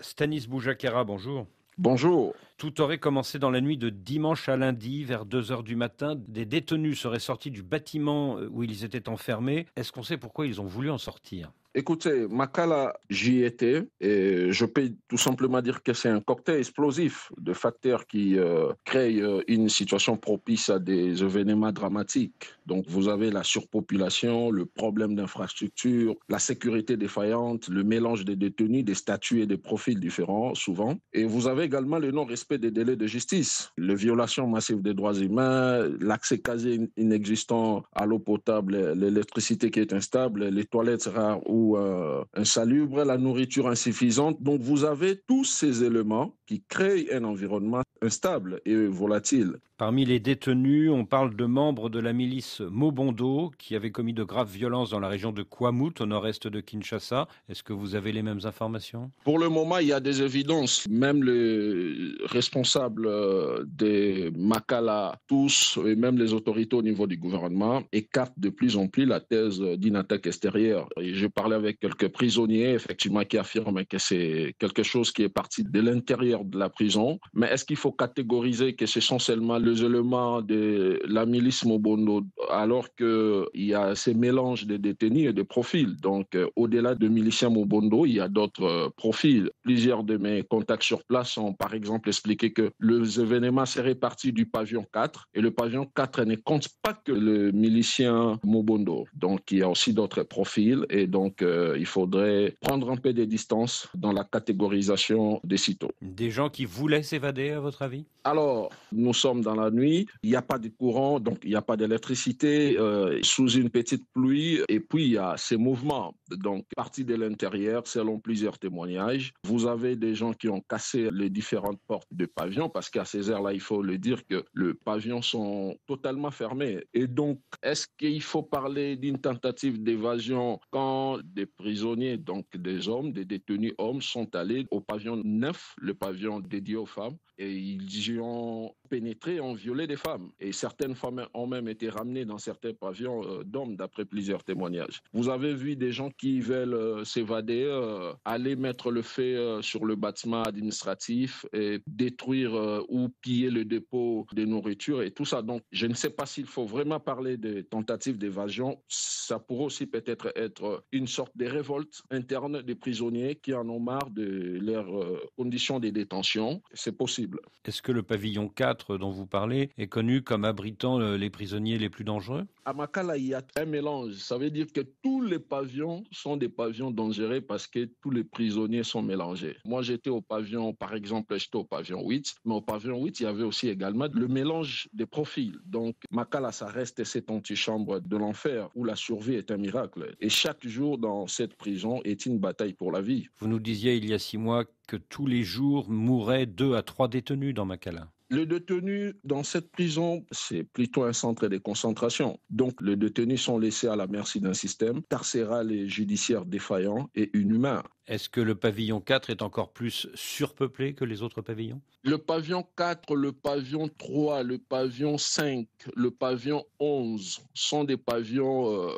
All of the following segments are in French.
Stanis Boujakera, bonjour. Bonjour. Tout aurait commencé dans la nuit de dimanche à lundi, vers 2 heures du matin. Des détenus seraient sortis du bâtiment où ils étaient enfermés. Est-ce qu'on sait pourquoi ils ont voulu en sortir Écoutez, Makala, j'y étais et je peux tout simplement dire que c'est un cocktail explosif de facteurs qui euh, créent euh, une situation propice à des événements dramatiques. Donc vous avez la surpopulation, le problème d'infrastructure, la sécurité défaillante, le mélange des détenus, des statuts et des profils différents souvent. Et vous avez également le non-respect des délais de justice, les violations massives des droits humains, l'accès quasi inexistant à l'eau potable, l'électricité qui est instable, les toilettes rares ou ou euh, insalubre, la nourriture insuffisante. Donc vous avez tous ces éléments qui créent un environnement instable et volatile. Parmi les détenus, on parle de membres de la milice Mobondo qui avaient commis de graves violences dans la région de Kwamout, au nord-est de Kinshasa. Est-ce que vous avez les mêmes informations Pour le moment, il y a des évidences. Même les responsables euh, des Makala, tous, et même les autorités au niveau du gouvernement, écartent de plus en plus la thèse d'une attaque extérieure. Et je parle avec quelques prisonniers, effectivement, qui affirment que c'est quelque chose qui est parti de l'intérieur de la prison. Mais est-ce qu'il faut catégoriser que ce sont seulement les éléments de la milice Mobondo, alors qu'il y a ces mélanges de détenus et de profils Donc, euh, au-delà de miliciens Mobondo, il y a d'autres euh, profils. Plusieurs de mes contacts sur place ont, par exemple, expliqué que les événements seraient partis du pavillon 4 et le pavillon 4 ne compte pas que le milicien Mobondo. Donc, il y a aussi d'autres profils et donc euh, il faudrait prendre un peu des distances dans la catégorisation des sites. Des gens qui voulaient s'évader, à votre avis Alors, nous sommes dans la nuit, il n'y a pas de courant, donc il n'y a pas d'électricité, euh, sous une petite pluie, et puis il y a ces mouvements. Donc, partie de l'intérieur, selon plusieurs témoignages, vous avez des gens qui ont cassé les différentes portes de pavillon, parce qu'à ces heures-là, il faut le dire que le pavillon sont totalement fermés. Et donc, est-ce qu'il faut parler d'une tentative d'évasion quand des prisonniers, donc des hommes, des détenus hommes, sont allés au pavillon 9, le pavillon dédié aux femmes, et ils y ont pénétré, ont violé des femmes. Et certaines femmes ont même été ramenées dans certains pavillons euh, d'hommes, d'après plusieurs témoignages. Vous avez vu des gens qui veulent euh, s'évader, euh, aller mettre le feu sur le bâtiment administratif et détruire ou piller le dépôt de nourriture et tout ça. Donc, je ne sais pas s'il faut vraiment parler de tentatives d'évasion. Ça pourrait aussi peut-être être une sorte de révolte interne des prisonniers qui en ont marre de leurs conditions de détention. C'est possible. Est-ce que le pavillon 4 dont vous parlez est connu comme abritant euh, les prisonniers les plus dangereux À Makala, il y a un mélange. Ça veut dire que tous les pavillons sont des pavillons dangereux parce que tous les prisonniers sont mélangés. Moi, j'étais au pavillon, par exemple, j'étais au pavillon 8, mais au pavillon 8, il y avait aussi également le mélange des profils. Donc, Makala, ça reste cette antichambre de l'enfer où la survie est un miracle. Et chaque jour dans cette prison est une bataille pour la vie. Vous nous disiez il y a six mois que tous les jours mouraient deux à trois détenus dans Macala? Le détenu dans cette prison, c'est plutôt un centre de concentration. Donc, les détenus sont laissés à la merci d'un système carcéral et judiciaire défaillant et inhumain. Est-ce que le pavillon 4 est encore plus surpeuplé que les autres pavillons Le pavillon 4, le pavillon 3, le pavillon 5, le pavillon 11 sont des pavillons euh,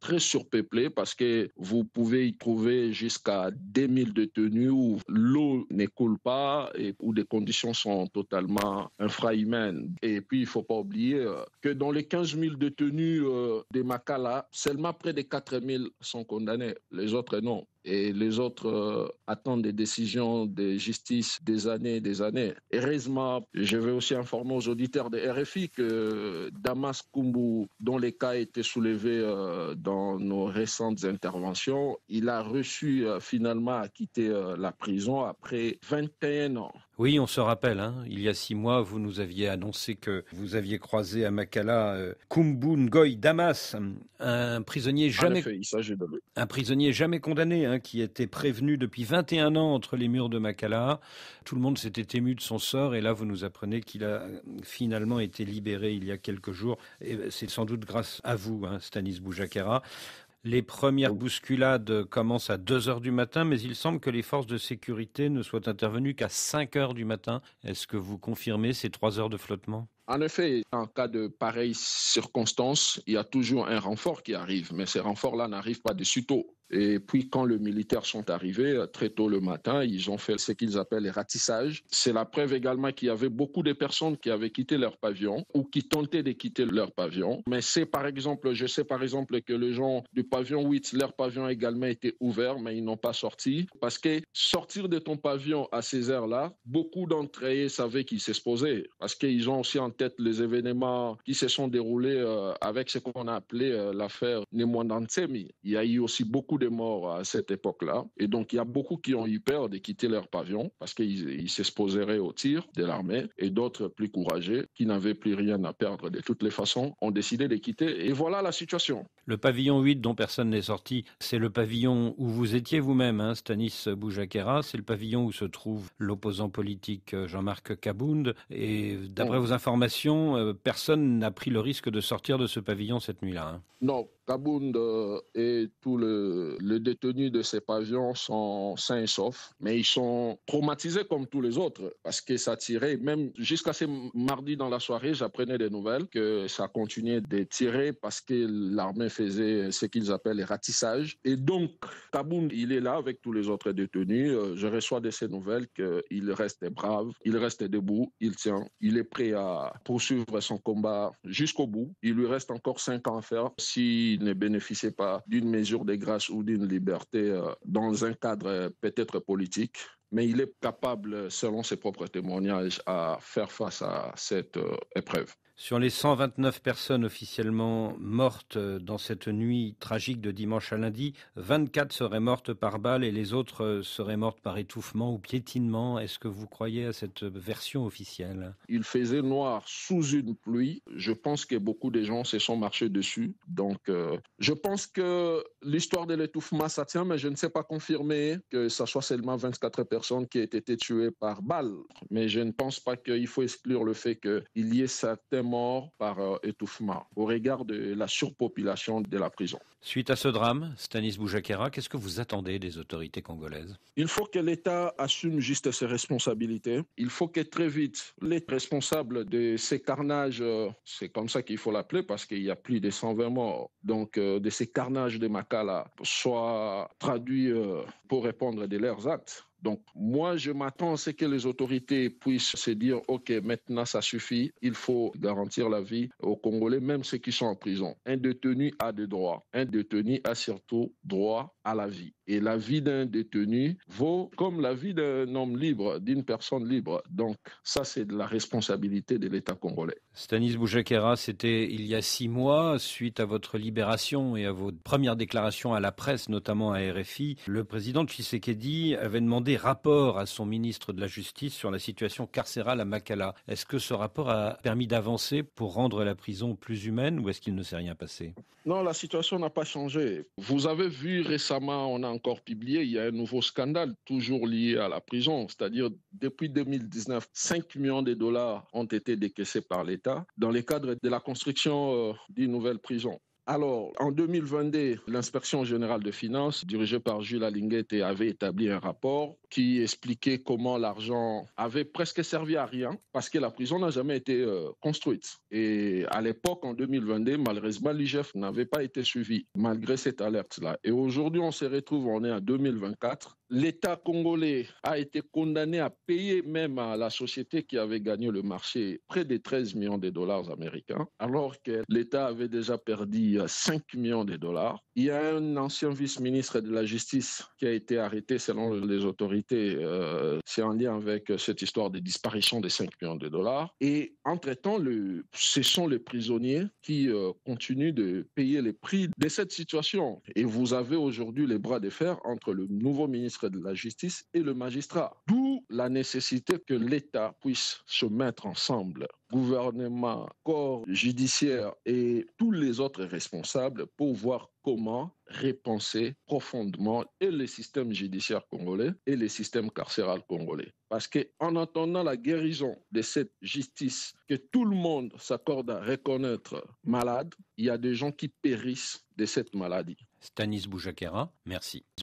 très surpeuplés parce que vous pouvez y trouver jusqu'à 2000 détenus où l'eau n'écoule pas et où des conditions sont totalement infrahumaines. Et puis, il ne faut pas oublier euh, que dans les 15 000 détenus euh, des Makala, seulement près de 4 000 sont condamnés, les autres non. Et les autres euh, attendre des décisions de justice des années et des années. Heureusement, je vais aussi informer aux auditeurs de RFI que Damas Kumbu, dont les cas étaient soulevés euh, dans nos récentes interventions, il a reçu euh, finalement à quitter la prison après 21 ans oui, on se rappelle, hein. il y a six mois, vous nous aviez annoncé que vous aviez croisé à Makala euh, Damas, un prisonnier jamais, un prisonnier jamais condamné, hein, qui était prévenu depuis 21 ans entre les murs de Makala. Tout le monde s'était ému de son sort et là, vous nous apprenez qu'il a finalement été libéré il y a quelques jours. Et c'est sans doute grâce à vous, hein, Stanis Boujakera. Les premières bousculades commencent à 2 heures du matin, mais il semble que les forces de sécurité ne soient intervenues qu'à 5 heures du matin. Est-ce que vous confirmez ces 3 heures de flottement en effet, en cas de pareilles circonstances, il y a toujours un renfort qui arrive, mais ces renforts-là n'arrivent pas de tôt. Et puis quand les militaires sont arrivés, euh, très tôt le matin, ils ont fait ce qu'ils appellent les ratissages. C'est la preuve également qu'il y avait beaucoup de personnes qui avaient quitté leur pavillon ou qui tentaient de quitter leur pavillon. Mais c'est par exemple, je sais par exemple que les gens du pavillon 8, leur pavillon également était ouvert, mais ils n'ont pas sorti. Parce que sortir de ton pavillon à ces heures-là, beaucoup d'entre eux savaient qu'ils s'exposaient. Parce qu'ils ont aussi en tête les événements qui se sont déroulés euh, avec ce qu'on a appelé euh, l'affaire Nemwandantsemi. Il y a eu aussi beaucoup de de morts à cette époque-là. Et donc, il y a beaucoup qui ont eu peur de quitter leur pavillon parce qu'ils s'exposeraient au tir de l'armée et d'autres plus courageux qui n'avaient plus rien à perdre de toutes les façons ont décidé de quitter. Et voilà la situation. Le pavillon 8 dont personne n'est sorti, c'est le pavillon où vous étiez vous-même, hein, Stanis Boujakera. C'est le pavillon où se trouve l'opposant politique euh, Jean-Marc Kabound. Et d'après oh. vos informations, euh, personne n'a pris le risque de sortir de ce pavillon cette nuit-là. Hein. Non, Kabound et tous les le détenus de ces pavillons sont sains et saufs, mais ils sont traumatisés comme tous les autres parce que ça tirait. Même jusqu'à ce mardi dans la soirée, j'apprenais des nouvelles que ça continuait de tirer parce que l'armée faisait ce qu'ils appellent les ratissages. Et donc, Kabound, il est là avec tous les autres détenus. Euh, je reçois de ces nouvelles qu'il reste brave, il reste debout, il tient, il est prêt à poursuivre son combat jusqu'au bout. Il lui reste encore cinq ans à faire. Si il ne bénéficiait pas d'une mesure de grâce ou d'une liberté euh, dans un cadre euh, peut-être politique, mais il est capable, selon ses propres témoignages, à faire face à cette euh, épreuve. Sur les 129 personnes officiellement mortes euh, dans cette nuit tragique de dimanche à lundi, 24 seraient mortes par balle et les autres euh, seraient mortes par étouffement ou piétinement. Est-ce que vous croyez à cette version officielle Il faisait noir sous une pluie. Je pense que beaucoup de gens se sont marchés dessus. Donc, euh, je pense que l'histoire de l'étouffement, ça tient, mais je ne sais pas confirmer que ça soit seulement 24 personnes qui aient été tuées par balle. Mais je ne pense pas qu'il faut exclure le fait qu'il y ait certains morts par euh, étouffement au regard de la surpopulation de la prison. Suite à ce drame, Stanis Boujakera, qu'est-ce que vous attendez des autorités congolaises Il faut que l'État assume juste ses responsabilités. Il faut que très vite les responsables de ces carnages, euh, c'est comme ça qu'il faut l'appeler parce qu'il y a plus de 120 morts, donc euh, de ces carnages de Makala soient traduits pour répondre de leurs actes. Donc moi, je m'attends à ce que les autorités puissent se dire, OK, maintenant ça suffit, il faut garantir la vie aux Congolais, même ceux qui sont en prison. Un détenu a des droits. Un détenu a surtout droit à la vie. Et la vie d'un détenu vaut comme la vie d'un homme libre, d'une personne libre. Donc ça, c'est de la responsabilité de l'État congolais. Stanis Boujakera, c'était il y a six mois, suite à votre libération et à vos premières déclarations à la presse, notamment à RFI, le président Tshisekedi avait demandé rapport à son ministre de la Justice sur la situation carcérale à Makala. Est-ce que ce rapport a permis d'avancer pour rendre la prison plus humaine ou est-ce qu'il ne s'est rien passé Non, la situation n'a pas changé. Vous avez vu récemment, on a encore publié, il y a un nouveau scandale toujours lié à la prison, c'est-à-dire depuis 2019, 5 millions de dollars ont été décaissés par l'État dans le cadre de la construction euh, d'une nouvelle prison. Alors, en 2022, l'inspection générale de finances, dirigée par Jules Alinguette, avait établi un rapport qui expliquait comment l'argent avait presque servi à rien parce que la prison n'a jamais été euh, construite. Et à l'époque, en 2022, malheureusement, l'IGF n'avait pas été suivi malgré cette alerte-là. Et aujourd'hui, on se retrouve, on est à 2024 L'État congolais a été condamné à payer même à la société qui avait gagné le marché près de 13 millions de dollars américains, alors que l'État avait déjà perdu 5 millions de dollars. Il y a un ancien vice-ministre de la Justice qui a été arrêté selon les autorités. Euh, c'est en lien avec cette histoire de disparition des 5 millions de dollars. Et entre-temps, ce sont les prisonniers qui euh, continuent de payer les prix de cette situation. Et vous avez aujourd'hui les bras de fer entre le nouveau ministre de la Justice et le magistrat. D'où la nécessité que l'État puisse se mettre ensemble, gouvernement, corps judiciaire et tous les autres responsables pour voir comment repenser profondément et les systèmes judiciaires congolais et les systèmes carcéral congolais. Parce qu'en attendant la guérison de cette justice que tout le monde s'accorde à reconnaître malade, il y a des gens qui périssent de cette maladie. Stanis Boujakera, merci.